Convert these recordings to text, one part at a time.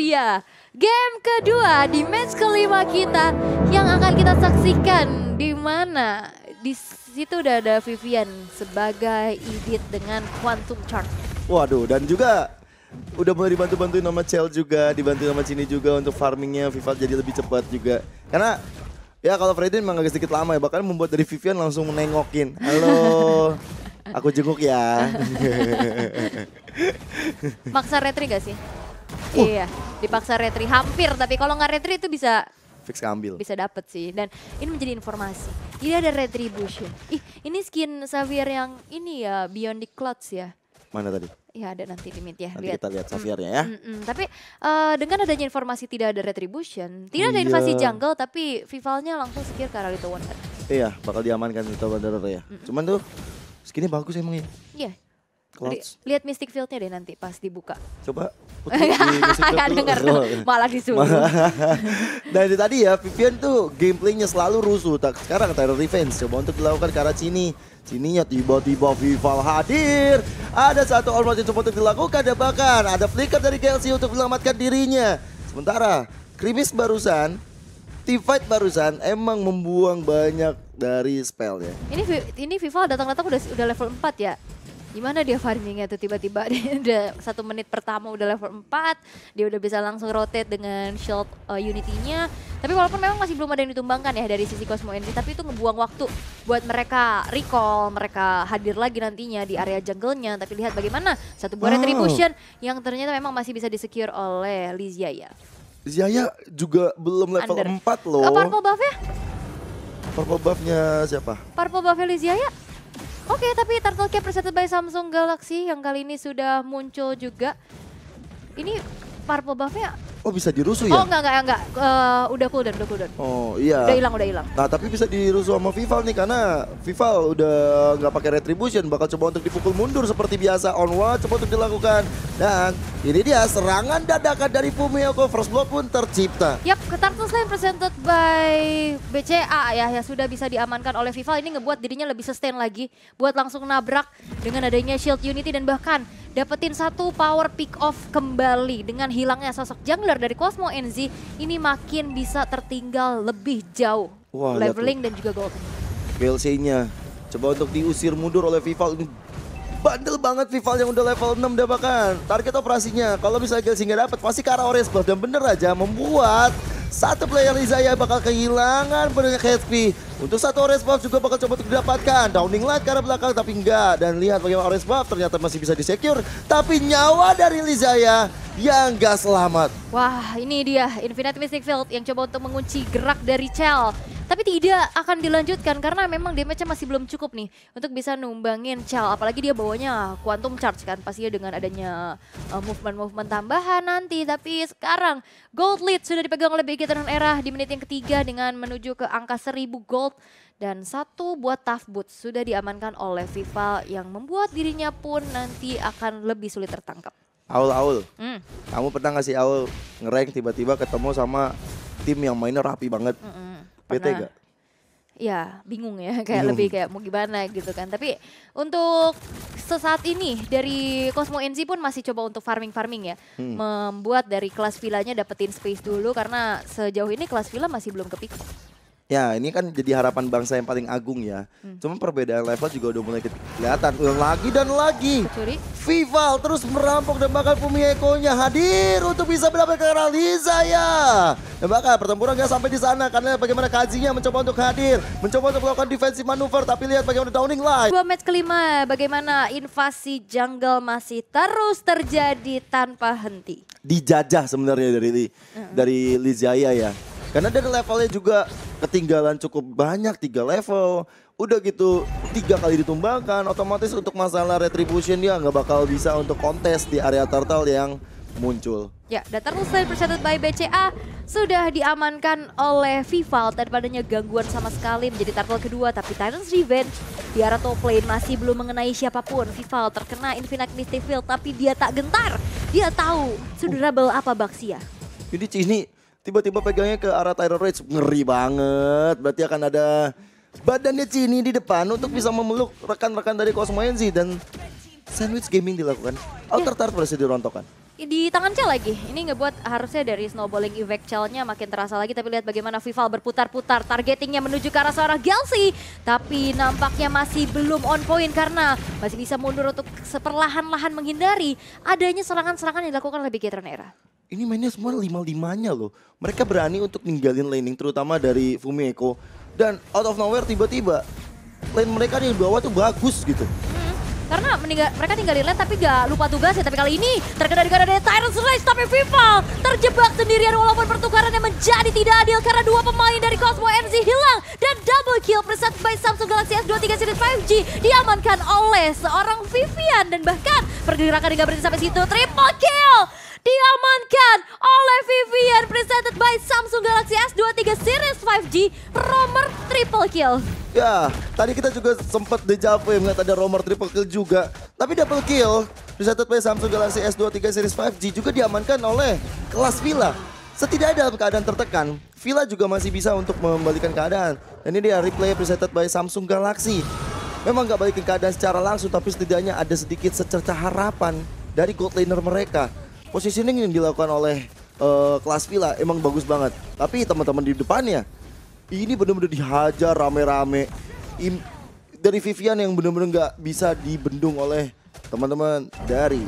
dia. Game kedua di match kelima kita yang akan kita saksikan di mana di situ udah ada Vivian sebagai idit dengan Quantum Chart. Waduh, dan juga udah mulai dibantu-bantuin sama Cel juga, dibantu sama Cini juga untuk farmingnya Vivat jadi lebih cepat juga. Karena ya kalau Freddy memang agak sedikit lama ya, bahkan membuat dari Vivian langsung menengokin. Halo, aku jenguk ya. Maksa retri gak sih? Uh. Iya, dipaksa retri hampir, tapi kalau nggak retri itu bisa fix ngambil. Bisa dapet sih. Dan ini menjadi informasi. Ini ada retribution. Ya. Ih, ini skin Xavier yang ini ya, Beyond the Clouds ya. Mana tadi? Ya ada nanti di mid ya. Nanti lihat. kita lihat Xavier-nya ya. Mm, mm, tapi uh, dengan adanya informasi tidak ada retribution, ya, tidak iya. ada invasi jungle tapi Vivalnya langsung sekir ke arah Little Wonder. Iya, bakal diamankan Little Wonder ya. Mm -mm. Cuman tuh skinnya bagus emang ya. Iya, lihat Mystic Fieldnya deh nanti pas dibuka. Coba. Gak denger, malah disuruh. Dan nah, itu tadi ya, Vivian tuh gameplaynya selalu rusuh. Tak sekarang Tyler Defense coba untuk dilakukan ke arah sini. Sininya tiba-tiba Vival hadir. Ada satu yang coba untuk dilakukan dan bahkan ada flicker dari Gelsi untuk menyelamatkan dirinya. Sementara Krimis barusan T-Fight barusan emang membuang banyak dari spell ya. Ini ini Vival datang-datang udah udah level 4 ya gimana dia farmingnya tuh tiba-tiba dia udah satu menit pertama udah level 4 dia udah bisa langsung rotate dengan shield uh, eh, unitinya tapi walaupun memang masih belum ada yang ditumbangkan ya dari sisi Cosmo Energy tapi itu ngebuang waktu buat mereka recall mereka hadir lagi nantinya di area jungle-nya tapi lihat bagaimana satu buah wow. retribution yang ternyata memang masih bisa disecure oleh Lizia ya Ziaya juga belum level Under. 4 loh. Uh, purple buff ya? Purple buffnya siapa? Purple buff Lizia ya? Oke, okay, tapi Turtle Cap presented by Samsung Galaxy yang kali ini sudah muncul juga. Ini purple buff-nya Oh bisa dirusuh oh, ya? Oh enggak, enggak, enggak. Uh, udah cooldown, udah cooldown. Oh iya. Udah hilang, udah hilang. Nah tapi bisa dirusuh sama Vival nih karena Vival udah nggak pakai retribution. Bakal coba untuk dipukul mundur seperti biasa. on Onward coba untuk dilakukan. Dan ini dia serangan dadakan dari Fumioko First block pun tercipta. Yap, Ketar selain presented by BCA ya. Yang sudah bisa diamankan oleh Vival. Ini ngebuat dirinya lebih sustain lagi. Buat langsung nabrak dengan adanya shield unity dan bahkan dapetin satu power pick off kembali dengan hilangnya sosok jungler dari Cosmo Enzi ini makin bisa tertinggal lebih jauh Wah, leveling dan juga gold. BLC-nya coba untuk diusir mundur oleh Vival ini bandel banget Vival yang udah level 6 dah bahkan target operasinya kalau misalnya Gelsi nggak dapat pasti ke arah Orange dan bener aja membuat satu player Izaya bakal kehilangan banyak HP. Untuk satu Ores Buff juga bakal coba untuk didapatkan. Downing Light karena arah belakang tapi enggak. Dan lihat bagaimana Ores Buff ternyata masih bisa disecure. Tapi nyawa dari Lizaya yang enggak selamat. Wah ini dia Infinite Mystic Field yang coba untuk mengunci gerak dari Chell tapi tidak akan dilanjutkan karena memang damage-nya masih belum cukup nih untuk bisa numbangin Chal apalagi dia bawanya quantum charge kan pastinya dengan adanya eh, movement-movement uh, tambahan nanti tapi sekarang gold lead sudah dipegang oleh BG Tenon Era di menit yang ketiga dengan menuju ke angka 1000 gold dan satu buat Tough Boots sudah diamankan oleh Vival yang membuat dirinya pun nanti akan lebih sulit tertangkap. Aul Aul, mm. kamu pernah ngasih sih Aul ngereng tiba-tiba ketemu sama tim yang mainnya rapi banget. Mm -mm pernah. Bete gak? ya bingung ya kayak bingung. lebih kayak mau gimana gitu kan tapi untuk sesaat ini dari Cosmo NC pun masih coba untuk farming farming ya hmm. membuat dari kelas villanya dapetin space dulu karena sejauh ini kelas villa masih belum kepikir Ya ini kan jadi harapan bangsa yang paling agung ya. Hmm. Cuma perbedaan level juga udah mulai kelihatan. lagi dan lagi. Kecuri. Vival terus merampok dan bahkan nya hadir untuk bisa mendapatkan Liza ya. Dan bahkan pertempuran gak sampai di sana karena bagaimana Kajinya mencoba untuk hadir. Mencoba untuk melakukan defensive manuver tapi lihat bagaimana Downing line. Dua match kelima bagaimana invasi jungle masih terus terjadi tanpa henti. Dijajah sebenarnya dari, dari, uh dari Lizaya ya. Karena dari levelnya juga ketinggalan cukup banyak, tiga level. Udah gitu, tiga kali ditumbangkan. Otomatis untuk masalah retribution dia nggak bakal bisa untuk kontes di area turtle yang muncul. Ya, datar usai Perseted by BCA sudah diamankan oleh Vival tanpa adanya gangguan sama sekali menjadi turtle kedua. Tapi Titans Revenge di arah top lane masih belum mengenai siapapun. Vival terkena Infinite Misty Field tapi dia tak gentar. Dia tahu sudah uh. apa Baxia. Jadi ini tiba-tiba pegangnya ke arah Tyrone, Rage ngeri banget. Berarti akan ada badannya Cini di depan untuk bisa memeluk rekan-rekan dari Cosmoenzi dan sandwich gaming dilakukan. Outer ya. Tart berhasil dirontokkan. Ya, di tangan Cel lagi, ini ngebuat harusnya dari snowballing effect Cel-nya makin terasa lagi. Tapi lihat bagaimana Vival berputar-putar, targetingnya menuju ke arah seorang Gelsi. Tapi nampaknya masih belum on point karena masih bisa mundur untuk seperlahan-lahan menghindari adanya serangan-serangan yang dilakukan oleh Bigetron Era ini mainnya semua lima-limanya loh. Mereka berani untuk ninggalin laning terutama dari Fumiko. Dan out of nowhere tiba-tiba lane mereka di bawah tuh bagus gitu. Hmm, karena meninggal, mereka tinggalin lane tapi gak lupa tugas ya. Tapi kali ini terkena dengan ada Tyrant Slice tapi FIFA terjebak sendirian walaupun pertukaran yang menjadi tidak adil karena dua pemain dari Cosmo MC hilang. Dan double kill preset by Samsung Galaxy S23 Series 5G diamankan oleh seorang Vivian. Dan bahkan pergerakan hingga berhenti sampai situ. Triple kill diamankan oleh Vivian presented by Samsung Galaxy S23 Series 5G Romer triple kill. Ya, tadi kita juga sempat dejavu ya ada Romer triple kill juga. Tapi double kill presented by Samsung Galaxy S23 Series 5G juga diamankan oleh kelas Villa. Setidaknya dalam keadaan tertekan, Villa juga masih bisa untuk membalikan keadaan. Dan ini dia replay presented by Samsung Galaxy. Memang nggak balikin keadaan secara langsung, tapi setidaknya ada sedikit secerca harapan dari gold laner mereka positioning yang dilakukan oleh uh, kelas Villa emang bagus banget. Tapi teman-teman di depannya ini benar-benar dihajar rame-rame. Dari Vivian yang benar-benar nggak bisa dibendung oleh teman-teman dari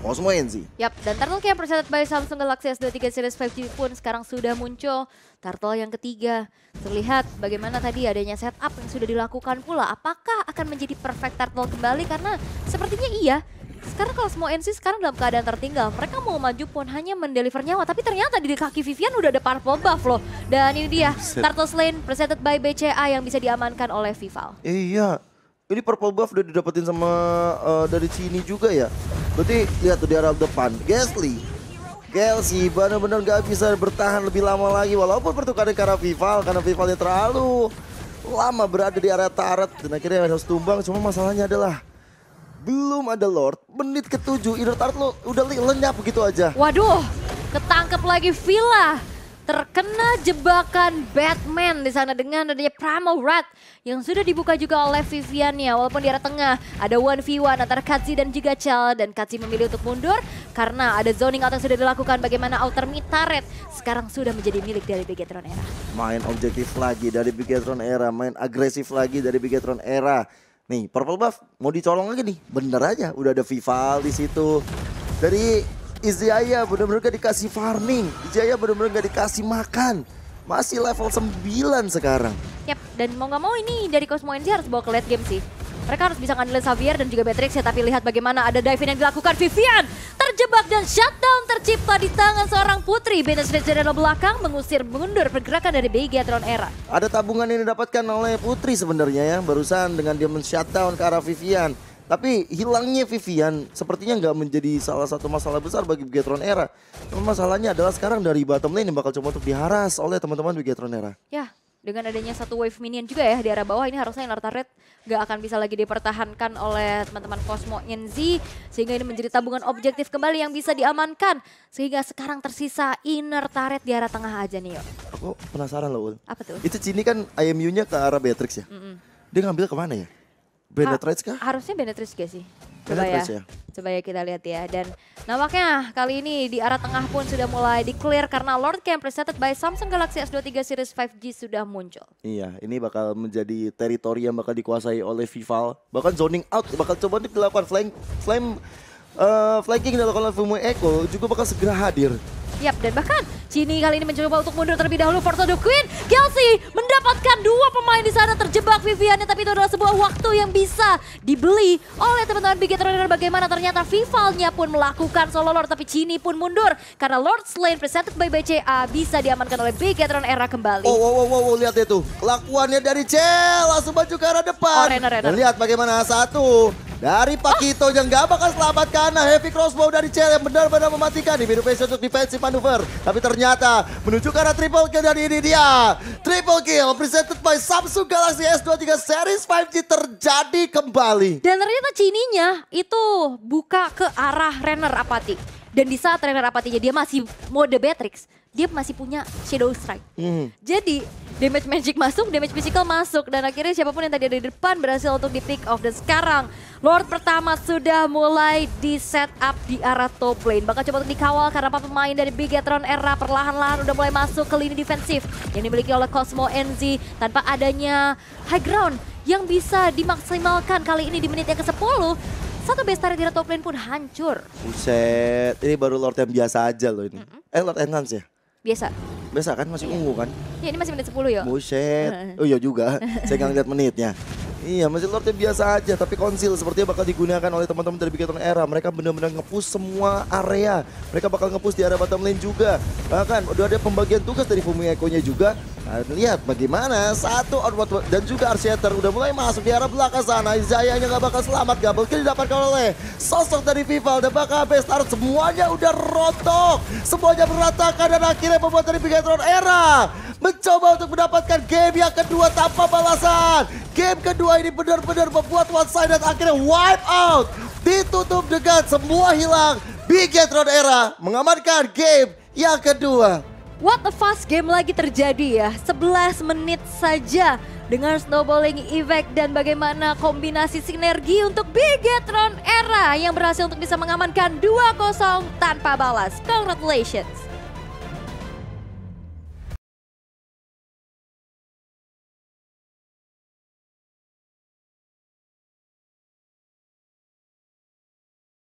Osmo NZ. Yap, dan turtle yang presented by Samsung Galaxy S23 Series 5G pun sekarang sudah muncul. Turtle yang ketiga. Terlihat bagaimana tadi adanya setup yang sudah dilakukan pula. Apakah akan menjadi perfect turtle kembali? Karena sepertinya iya sekarang kalau semua NC sekarang dalam keadaan tertinggal, mereka mau maju pun hanya mendeliver nyawa. Tapi ternyata di kaki Vivian udah ada purple buff loh. Dan ini dia, Turtles Lane presented by BCA yang bisa diamankan oleh Vival. Iya, ini purple buff udah didapetin sama uh, dari sini juga ya. Berarti lihat tuh di arah depan, Gasly. Kelsey benar-benar gak bisa bertahan lebih lama lagi walaupun pertukaran karena Vival karena Vivalnya terlalu lama berada di area tarat dan akhirnya harus tumbang cuma masalahnya adalah belum ada Lord menit ke-7 turret lo udah lenyap begitu aja. Waduh, ketangkep lagi Villa. Terkena jebakan Batman di sana dengan adanya Primal Rat yang sudah dibuka juga oleh Viviannya. walaupun di arah tengah ada 1v1 antara Katsi dan juga Chal dan Katsi memilih untuk mundur karena ada zoning yang sudah dilakukan bagaimana outer mitaret sekarang sudah menjadi milik dari Bigetron Era. Main objektif lagi dari Bigetron Era, main agresif lagi dari Bigetron Era. Nih, Purple Buff mau dicolong lagi nih. Bener aja, udah ada Vival di situ. Dari Izaya bener-bener gak dikasih farming. Izaya bener-bener gak dikasih makan. Masih level 9 sekarang. Yap, dan mau gak mau ini dari Cosmo NC harus bawa ke late game sih. Mereka harus bisa ngandelin Xavier dan juga Beatrix ya, tapi lihat bagaimana ada diving yang dilakukan Vivian. Terjebak dan shut tercipta di tangan seorang putri. Venus di belakang mengusir mundur pergerakan dari Begiatron Era. Ada tabungan yang didapatkan oleh putri sebenarnya ya. Barusan dengan dia men-shutdown ke arah Vivian. Tapi hilangnya Vivian sepertinya nggak menjadi salah satu masalah besar bagi Bigetron Era. Masalahnya adalah sekarang dari bottom lane yang bakal coba untuk diharas oleh teman-teman Bigetron Era. Ya, dengan adanya satu wave minion juga ya di arah bawah ini harusnya Inner Turret gak akan bisa lagi dipertahankan oleh teman-teman Cosmo Yenzi sehingga ini menjadi tabungan objektif kembali yang bisa diamankan sehingga sekarang tersisa Inner Turret di arah tengah aja nih yuk. Aku penasaran loh Apa tuh? Itu Cini kan IMU-nya ke arah Beatrix ya? Mm -mm. Dia ngambil kemana ya? Benetrix ah, kah? Harusnya Benetrix gak sih? Coba ya. ya. Coba ya kita lihat ya. Dan nampaknya kali ini di arah tengah pun sudah mulai declare karena Lord Camp presented by Samsung Galaxy S23 Series 5G sudah muncul. Iya, ini bakal menjadi teritori yang bakal dikuasai oleh Vival. Bahkan zoning out bakal coba dikeluarkan dilakukan flank flame uh, flanking dilakukan oleh Fumo Echo juga bakal segera hadir. Yap, dan bahkan Cini kali ini mencoba untuk mundur terlebih dahulu. Force the Queen, Kelsey mendapatkan dua pemain di sana terjebak Viviannya. Tapi itu adalah sebuah waktu yang bisa dibeli oleh teman-teman Big Trader. Bagaimana ternyata Vivalnya pun melakukan solo Lord. Tapi Cini pun mundur. Karena Lord Slain presented by BCA bisa diamankan oleh Big Atron era kembali. Oh, wow, oh, wow, oh, oh, oh lihat itu. Kelakuannya dari C langsung maju ke arah depan. Oh, Renner, Renner. lihat bagaimana satu, dari Pakito ah. yang gak bakal selamat karena heavy crossbow dari Cel yang benar-benar mematikan. di video face untuk defensive maneuver. Tapi ternyata menuju ke arah triple kill dari ini dia. Triple kill presented by Samsung Galaxy S23 Series 5G terjadi kembali. Dan ternyata cininya itu buka ke arah Renner Apatik. Dan di saat Renner Apatiknya dia masih mode Beatrix. Dia masih punya Shadow Strike. Hmm. Jadi damage magic masuk, damage physical masuk. Dan akhirnya siapapun yang tadi ada di depan berhasil untuk di pick off. Dan sekarang Lord pertama sudah mulai di set up di arah top lane. Bakal coba untuk dikawal karena para pemain dari Bigetron era perlahan-lahan udah mulai masuk ke lini defensif. Yang dimiliki oleh Cosmo Enzi tanpa adanya high ground yang bisa dimaksimalkan kali ini di menit yang ke-10 satu bestar yang di top lane pun hancur. Buset, ini baru Lord yang biasa aja loh ini. Mm -hmm. Eh Lord Enhance ya? Biasa. Biasa kan masih iya. ungu kan? Ya ini masih menit 10 ya. Buset. Oh iya juga. Saya nggak lihat menitnya. Iya, mesin lordnya biasa aja, tapi konsil sepertinya bakal digunakan oleh teman-teman dari Bigetron Era. Mereka benar-benar ngepus semua area. Mereka bakal ngepus di area bottom lane juga. Bahkan udah ada pembagian tugas dari Fumi Eko-nya juga. Nah, lihat bagaimana satu outward dan juga Arseter udah mulai masuk di arah belakang sana. Jayanya nggak bakal selamat, double kill didapatkan oleh sosok dari Vival dan bakal habis start, Semuanya udah rontok, semuanya berantakan dan akhirnya membuat dari Bigetron Era mencoba untuk mendapatkan game yang kedua tanpa balasan. Game kedua ini benar-benar membuat one dan akhirnya wipe out. Ditutup dengan semua hilang. Bigetron Era mengamankan game yang kedua. What a fast game lagi terjadi ya. 11 menit saja dengan snowballing effect dan bagaimana kombinasi sinergi untuk Bigetron Era yang berhasil untuk bisa mengamankan 2-0 tanpa balas. Congratulations.